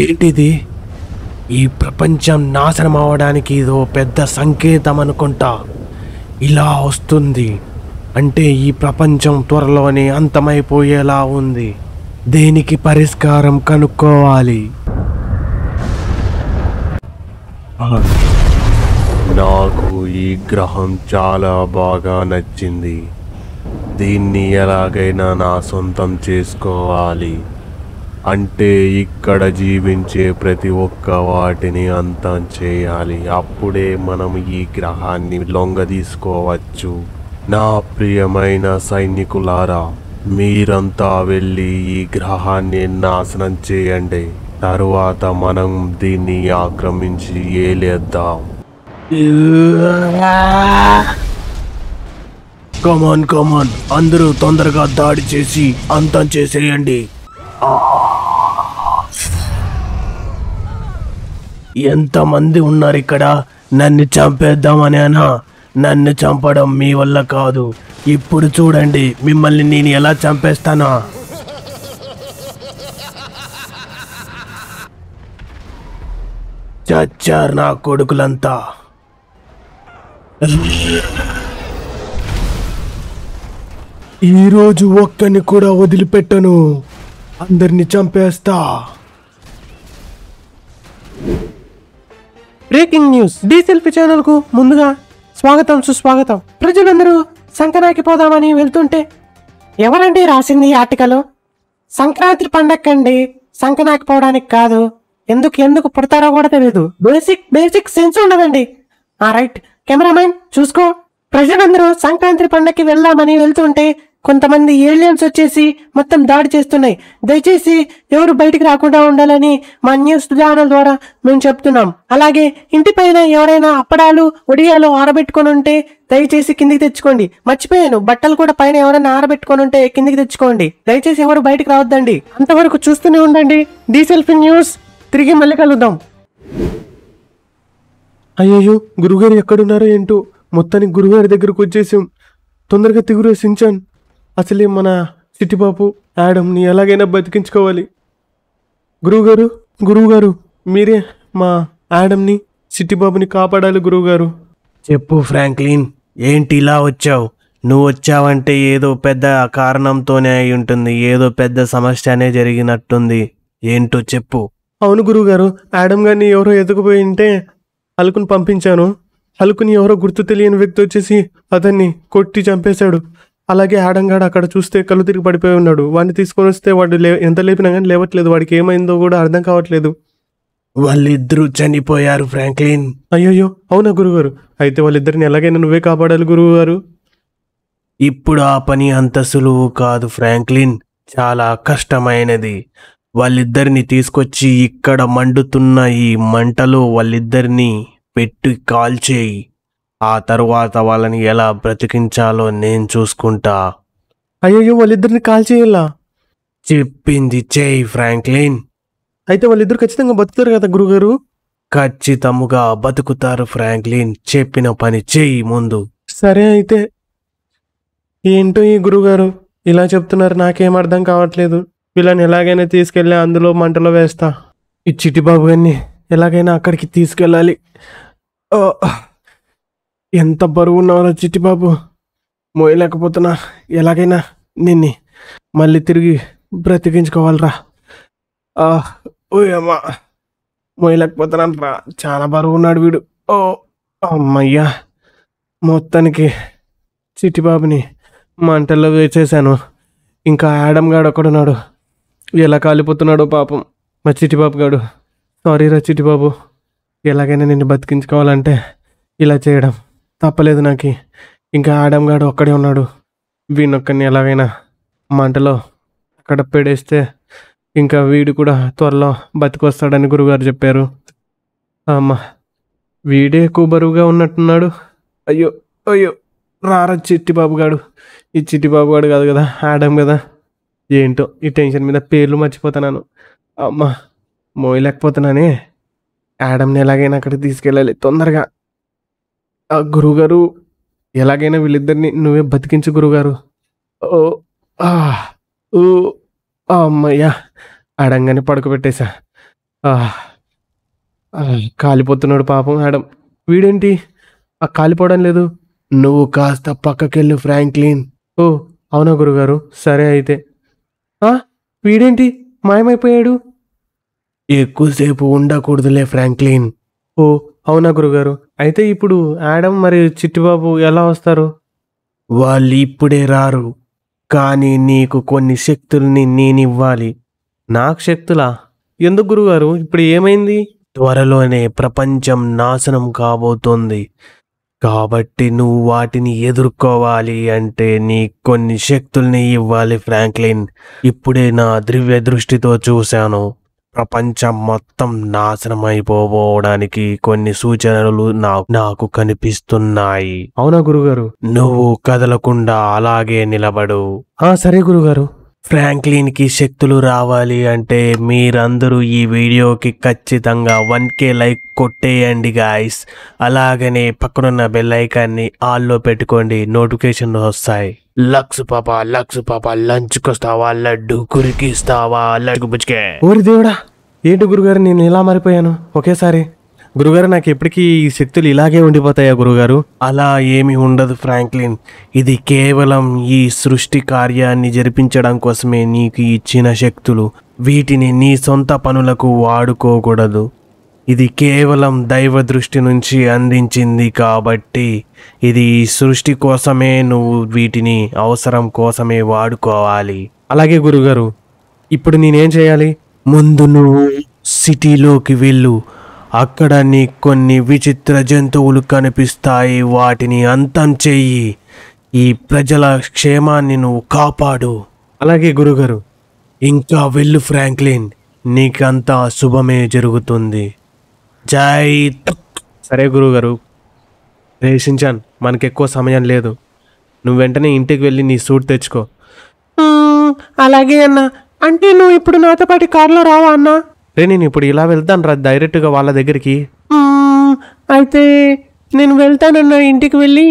ఏంటిది ఈ ప్రపంచం నాశనం అవడానికి ఇదో పెద్ద సంకేతం అనుకుంటా ఇలా వస్తుంది అంటే ఈ ప్రపంచం త్వరలోనే అంతమైపోయేలా ఉంది దేనికి పరిష్కారం కనుక్కోవాలి నాకు ఈ గ్రహం చాలా బాగా నచ్చింది దీన్ని ఎలాగైనా నా సొంతం చేసుకోవాలి అంటే ఇక్కడ జీవించే ప్రతి ఒక్క వాటిని అంతం చేయాలి అప్పుడే మనం ఈ గ్రహాన్ని లొంగ తీసుకోవచ్చు నా ప్రియమైన సైనికులారా మీరంతా వెళ్ళి ఈ గ్రహాన్ని నాశనం చేయండి తరువాత మనం దీన్ని ఆక్రమించి ఏలేద్దాం కమాన్ కమాన్ అందరూ తొందరగా దాడి చేసి అంతం చేసేయండి ఎంతమంది ఉన్నారు ఇక్కడ నన్ను చంపేద్దామని అనా నన్ను చంపడం మీ వల్ల కాదు ఇప్పుడు చూడండి మిమ్మల్ని నేను ఎలా చంపేస్తానా చచ్చారు నా కొడుకులంతా ఈరోజు ఒక్కని కూడా వదిలిపెట్టను అందరిని చంపేస్తా బ్రేకింగ్ న్యూస్ డీసెల్ఫీ ఛానల్ కు ముందుగా స్వాగతం సుస్వాగతం ప్రజలందరూ సంక్రాంతికి పోదామని వెళ్తుంటే ఎవరండి రాసింది ఈ ఆర్టికల్ సంక్రాంతి పండక్కండి సంక్రాంతికి పోవడానికి కాదు ఎందుకు ఎందుకు పుడతారో కూడా తెలియదు బేసిక్ బేసిక్ సెన్స్ ఉండదండి ఆ రైట్ కెమెరామెన్ చూసుకో ప్రజలందరూ సంక్రాంతి పండక్కి వెళ్దామని వెళ్తుంటే కొంతమంది ఏలియన్స్ వచ్చేసి మొత్తం దాడి చేస్తున్నాయి దయచేసి ఎవరు బయటికి రాకుండా ఉండాలని మా న్యూస్ ఛానల్ ద్వారా మేము చెప్తున్నాం అలాగే ఇంటిపైన ఎవరైనా అప్పడాలు ఒడియాలు ఆరబెట్టుకొని ఉంటే దయచేసి కిందికి తెచ్చుకోండి మర్చిపోయాను బట్టలు కూడా పైన ఎవరైనా ఆరబెట్టుకొని ఉంటే కిందికి తెచ్చుకోండి దయచేసి ఎవరు బయటకు రావద్దండి అంతవరకు చూస్తూనే ఉండండి డీసెల్ఫీ న్యూస్ తిరిగి మళ్ళీ కలుద్దాం అయ్యయ్యో గురుగారు ఎక్కడున్నారో ఏంటో మొత్తానికి గురుగారి దగ్గరకు వచ్చేసాం తొందరగా తిగురే సించాన్ అసలే మన సిటిబాబు యాడమ్ని ఎలాగైనా బతికించుకోవాలి గురువుగారు గురువుగారు మీరే మా యాడమ్ని బాబుని కాపాడాలి గురువుగారు చెప్పు ఫ్రాంక్లిన్ ఏంటి ఇలా వచ్చావు నువ్వు వచ్చావంటే ఏదో పెద్ద కారణంతోనే అయి ఉంటుంది ఏదో పెద్ద సమస్యనే జరిగినట్టుంది ఏంటో చెప్పు అవును గురువుగారు యాడమ్ గారిని ఎవరో ఎదుకుపోయి ఉంటే అలుకుని పంపించాను అలుకుని ఎవరో గుర్తు తెలియని వ్యక్తి వచ్చేసి అతన్ని కొట్టి చంపేశాడు అలాగే ఆడంగాడు అక్కడ చూస్తే కళ్ళు తిరిగి పడిపోయి ఉన్నాడు వాడిని తీసుకొని వస్తే వాడు లే ఎంత లేపినా కానీ లేవట్లేదు వాడికి ఏమైందో కూడా అర్థం కావట్లేదు వాళ్ళిద్దరూ చనిపోయారు ఫ్రాంక్లిన్ అయ్యయ్యో అవునా గురుగారు అయితే వాళ్ళిద్దరిని ఎలాగైనా నువ్వే కాపాడాలి గారు ఇప్పుడు ఆ పని అంత సులువు కాదు ఫ్రాంక్లిన్ చాలా కష్టమైనది వాళ్ళిద్దరిని తీసుకొచ్చి ఇక్కడ మండుతున్న ఈ మంటలో వాళ్ళిద్దరిని పెట్టి కాల్చేయి ఆ తరువాత వాళ్ళని ఎలా బ్రతికించాలో నేను చూసుకుంటా అయ్యో వాళ్ళిద్దరిని కాల్ చేయాలా చెప్పింది చేయి ఫ్రాంక్లిన్ అయితే వాళ్ళిద్దరు ఖచ్చితంగా బతుకుతారు కదా గురుగారు ఖచ్చితముగా బతుకుతారు ఫ్రాంక్లిన్ చెప్పిన పని చేయి ముందు సరే అయితే ఏంటో ఈ గురుగారు ఇలా చెప్తున్నారు నాకేం అర్థం కావట్లేదు వీళ్ళని ఎలాగైనా తీసుకెళ్ళి అందులో మంటలో వేస్తా ఈ చిటిబాబు గారిని ఎలాగైనా అక్కడికి తీసుకెళ్ళాలి ఎంత బరువు ఉన్నావరా చిట్టిబాబు మోయలేకపోతున్నా ఎలాగైనా నిన్ని మళ్ళీ తిరిగి బ్రతికించుకోవాలరా ఓయమ్మా మోయలేకపోతున్నాను రా చాలా బరువు ఉన్నాడు వీడు ఓ అమ్మయ్యా మొత్తానికి చిట్టిబాబుని మంటల్లో వేసేసాను ఇంకా యాడమ్ గాడు ఒకడున్నాడు ఎలా కాలిపోతున్నాడో పాపం మా చిట్టిబాబు గాడు సారీ రా చిట్టిబాబు ఎలాగైనా నిన్ను బతికించుకోవాలంటే ఇలా చేయడం తప్పలేదు నాకు ఇంకా ఆడంగాడు ఒక్కడే ఉన్నాడు వీణొక్కడిని ఎలాగైనా మంటలో అక్కడ పెడేస్తే ఇంకా వీడు కూడా త్వరలో బతికొస్తాడని గురుగారు చెప్పారు అమ్మ వీడే ఎక్కువ బరువుగా ఉన్నట్టున్నాడు అయ్యో అయ్యో రారా చిట్టిబాబు గాడు ఈ చిట్టిబాబు గాడు కాదు కదా ఆడం కదా ఏంటో ఈ టెన్షన్ మీద పేర్లు మర్చిపోతున్నాను అమ్మ మోయలేకపోతున్నానే ఆడమ్ని ఎలాగైనా అక్కడికి తీసుకెళ్ళాలి తొందరగా గురువుగారు ఎలాగైనా వీళ్ళిద్దరిని నువ్వే బతికించు గురువుగారు ఓ ఓ అమ్మయ్యా అడంగానే పడుకోబెట్టేశా కాలిపోతున్నాడు పాపం ఆడం వీడేంటి ఆ కాలిపోవడం లేదు నువ్వు కాస్త పక్కకెళ్ళు ఫ్రాంక్లిన్ ఓ అవునా గురుగారు సరే అయితే వీడేంటి మాయమైపోయాడు ఎక్కువసేపు ఉండకూడదులే ఫ్రాంక్లిన్ ఓ అవునా గురుగారు అయితే ఇప్పుడు యాడమ్ మరియు చిట్టిబాబు ఎలా వస్తారు వాళ్ళు ఇప్పుడే రారు కానీ నీకు కొన్ని శక్తుల్ని నేనివ్వాలి నాకు శక్తులా ఎందుకు గురుగారు ఇప్పుడు ఏమైంది త్వరలోనే ప్రపంచం నాశనం కాబోతోంది కాబట్టి నువ్వు వాటిని ఎదుర్కోవాలి అంటే నీ కొన్ని శక్తుల్ని ఇవ్వాలి ఫ్రాంక్లిన్ ఇప్పుడే నా ద్రివ్య దృష్టితో చూశాను ప్రపంచం మొత్తం నాశనం అయిపోవడానికి కొన్ని సూచనలు నాకు నాకు కనిపిస్తున్నాయి అవునా గురుగారు నువ్వు కదలకుండా అలాగే నిలబడు ఆ సరే గురుగారు కి శక్తులు రావాలి అంటే మీరందరూ ఈ వీడియోకి ఖచ్చితంగా వన్ కే లైక్ కొట్టేయండి గాయస్ అలాగనే పక్కనున్న బెల్ ఐకాన్ని ఆల్లో పెట్టుకోండి నోటిఫికేషన్లు వస్తాయి లక్స్ పాప లక్స్ పాప లంచ్ కొస్తావా లడ్డు కురికి ఇస్తావా లడ్డు బుచ్చుకే ఓరి దేవుడా ఏంటి గురుగారు నేను ఇలా మారిపోయాను ఒకేసారి గురుగారు నాకు ఎప్పటికీ ఈ శక్తులు ఇలాగే ఉండిపోతాయా గురుగారు అలా ఏమి ఉండదు ఫ్రాంక్లిన్ ఇది కేవలం ఈ సృష్టి కార్యాన్ని జరిపించడం కోసమే నీకు ఇచ్చిన శక్తులు వీటిని నీ సొంత పనులకు వాడుకోకూడదు ఇది కేవలం దైవ దృష్టి నుంచి అందించింది కాబట్టి ఇది సృష్టి కోసమే నువ్వు వీటిని అవసరం కోసమే వాడుకోవాలి అలాగే గురుగారు ఇప్పుడు నేనేం చేయాలి ముందు నువ్వు సిటీలోకి వెళ్ళు అక్కడ నీ కొన్ని విచిత్ర జంతువులు కనిపిస్తాయి వాటిని అంతం చెయ్యి ఈ ప్రజల క్షేమాన్ని నువ్వు కాపాడు అలాగే గురుగారు ఇంకా వెళ్ళు ఫ్రాంక్లిన్ నీకంతా శుభమే జరుగుతుంది జై సరే గారు రేషించాన్ మనకి ఎక్కువ సమయం లేదు నువ్వు వెంటనే ఇంటికి వెళ్ళి నీ సూట్ తెచ్చుకో అలాగే అన్న అంటే నువ్వు ఇప్పుడు నాతో పాటు కారులో రావా అన్న రే నేను ఇప్పుడు ఇలా వెళ్తాను రా డైరెక్ట్గా వాళ్ళ దగ్గరికి అయితే నేను వెళ్తానన్న ఇంటికి వెళ్ళి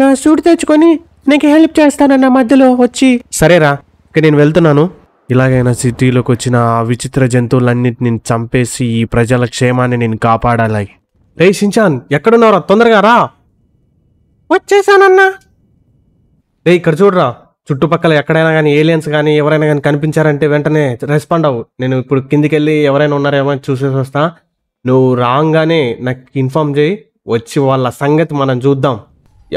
నా సూట్ తెచ్చుకొని నీకు హెల్ప్ చేస్తానన్న మధ్యలో వచ్చి సరేరా ఇక నేను వెళ్తున్నాను ఇలాగైనా సిటీలోకి వచ్చిన ఆ విచిత్ర జంతువులన్నింటిని చంపేసి ఈ ప్రజల క్షేమాన్ని నేను కాపాడాలి రే సించాన్ ఎక్కడున్నావురా తొందరగా రా వచ్చేసానన్నా రే ఇక్కడ చూడరా చుట్టుపక్కల ఎక్కడైనా కానీ ఏలియన్స్ కానీ ఎవరైనా కానీ కనిపించారంటే వెంటనే రెస్పాండ్ అవ్వు నేను ఇప్పుడు కిందికి వెళ్ళి ఎవరైనా ఉన్నారేమో చూసేసి వస్తా నువ్వు రాగానే నాకు ఇన్ఫామ్ చేయి వచ్చి వాళ్ళ సంగతి మనం చూద్దాం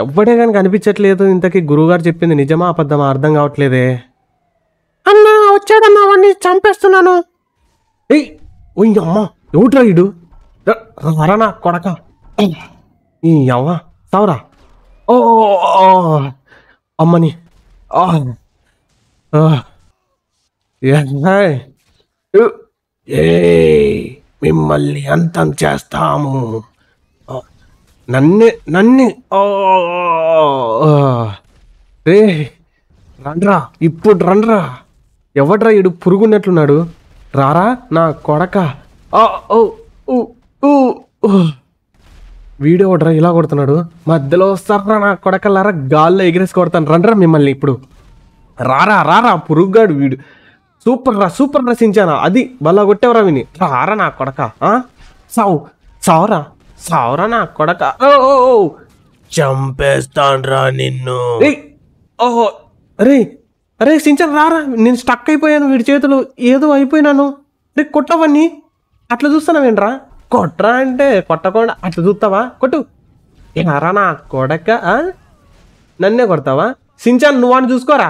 ఎవడే కానీ కనిపించట్లేదు ఇంతకీ గురువుగారు చెప్పింది నిజమా అబద్ధమా అర్థం కావట్లేదే వచ్చేదన్నా వాడిని చంపేస్తున్నాను ఏయ్ ఓయ్ అమ్మా ఎవట్రా ఇడు రనా కొడక ఈ అవ్వ సవరా ఓ అమ్మని ఏ మిమ్మల్ని అంతం చేస్తాము నన్నే నన్ను రే రండ్రా ఇప్పుడు రండ్రా ఎవడ్రా ఇడు పురుగున్నట్లున్నాడు రారా నా కొడక వీడేవడ్రా ఇలా కొడుతున్నాడు మధ్యలో వస్తారా నా కొడకలారా గాల్లో ఎగిరేసి కొడతాను రండ్రా మిమ్మల్ని ఇప్పుడు రారా రారా పురుగుగాడు వీడు సూపర్ రా సూపర్ సించానా అది బల్లా కొట్టేవరా విని రారా నా కొడక సావు సావరా సావరా నా కొడక చంపేస్తాను రా నిన్ను ఓహో అరే అరే సించర్ రారా నేను స్టక్ అయిపోయాను వీడి చేతులు ఏదో అయిపోయినాను రే కొట్టవన్నీ అట్లా చూస్తున్నావు ఏంట్రా కొట్టరా అంటే కొట్టకుండా అట్లా చూస్తావా కొట్టు ఏమారా నా కొడక నన్నే కొడతావా సించాన్ అని చూసుకోరా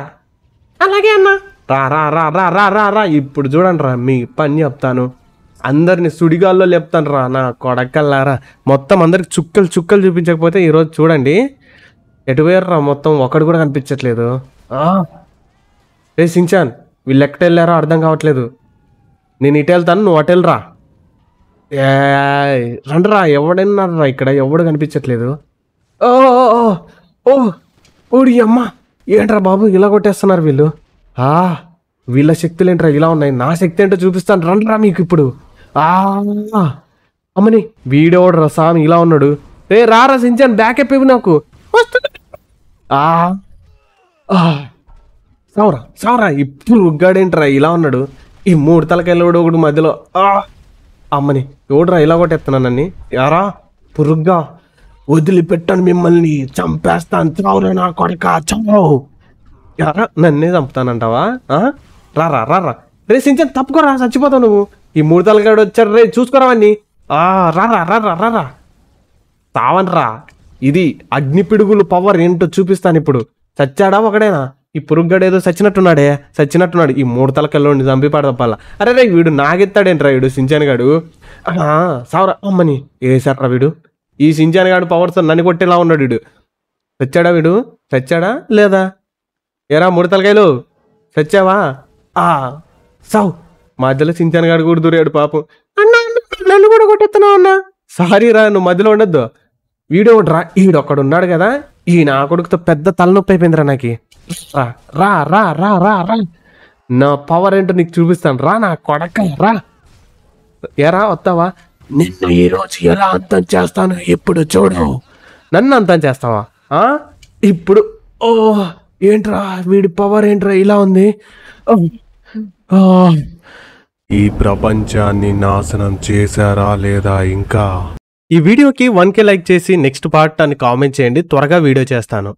అలాగే అన్న రా రా రా రా రా రా ఇప్పుడు చూడండి రా మీ పని చెప్తాను అందరిని సుడిగాల్లో లేపుతాను రా నా కొడకల్లారా మొత్తం అందరికి చుక్కలు చుక్కలు చూపించకపోతే ఈరోజు చూడండి ఎటువేరు రా మొత్తం ఒకటి కూడా కనిపించట్లేదు రే సించాన్ వీళ్ళు ఎక్కడ వెళ్ళారో అర్థం కావట్లేదు నేను ఇటు వెళ్తాను నువ్వు అటు వెళ్ళరా రండిరా ఎవడన్నారా ఇక్కడ ఎవడు కనిపించట్లేదు ఓ ఓ ఓడి అమ్మ ఏంట్రా బాబు ఇలా కొట్టేస్తున్నారు వీళ్ళు ఆ వీళ్ళ శక్తులు ఏంట్రా ఇలా ఉన్నాయి నా శక్తి ఏంటో చూపిస్తాను రండరా మీకు ఇప్పుడు ఆ అమ్మని రా సామి ఇలా ఉన్నాడు రే రారా సించాన్ బ్యాక్ అయిపోయి నాకు వస్తున్నా సౌరా సౌరా ఇప్పుడు ఉగ్గాడేంట్రా ఇలా ఉన్నాడు ఈ మూడు తలకాయలు కూడా ఒకటి మధ్యలో అమ్మని ఎవడరా ఇలా కొట్టేస్తున్నానని యారా పురుగ్గా వదిలిపెట్టాను మిమ్మల్ని చంపేస్తాను చావురా నా కొడక చావు యారా నన్నే చంపుతానంటావా రారా రారా రే సించన్ తప్పుకోరా చచ్చిపోతావు నువ్వు ఈ మూడు తలకాడు వచ్చారు రే చూసుకోరావన్నీ రారా రారా రారా తావన్రా ఇది అగ్ని పిడుగులు పవర్ ఏంటో చూపిస్తాను ఇప్పుడు చచ్చాడా ఒకడేనా ఈ పురుగ్గాడు ఏదో చచ్చినట్టున్నాడే చచ్చినట్టున్నాడు ఈ మూడు తలకెళ్ళోని చంపి పడదప్పాల అరే రే వీడు నాగెత్తాడేంట్రా వీడు సించాన్ గాడు సావరా అమ్మని వేసాట్రా వీడు ఈ సించాన్ గాడు పవర్తో నన్ను కొట్టేలా ఉన్నాడు వీడు చచ్చాడా వీడు చచ్చాడా లేదా ఏరా మూడు తలకాయలు చచ్చావా ఆ సావ్ మధ్యలో సించాన్ గాడు కూడా దూరాడు పాపం అన్నా నన్ను కూడా కొట్టేస్తున్నావు అన్నా సారీ రా నువ్వు మధ్యలో ఉండొద్దు వీడో డ్రా ఉన్నాడు కదా ఈ నా కొడుకుతో పెద్ద తలనొప్పి అయిపోయిందిరా నాకు రా రా రా రా రా రా నా పవర్ ఏంటో నీకు చూపిస్తాను రా నా కొడక రా ఎరా వస్తావా నిన్ను ఈరోజు ఎలా అంతం చేస్తాను ఎప్పుడు చూడు నన్ను అంతం చేస్తావా ఇప్పుడు ఓ ఏంట్రా వీడి పవర్ ఏంట్రా ఇలా ఉంది ఈ ప్రపంచాన్ని నాశనం చేశారా లేదా ఇంకా ఈ వీడియోకి వన్ కే లైక్ చేసి నెక్స్ట్ పార్ట్ అని కామెంట్ చేయండి త్వరగా వీడియో చేస్తాను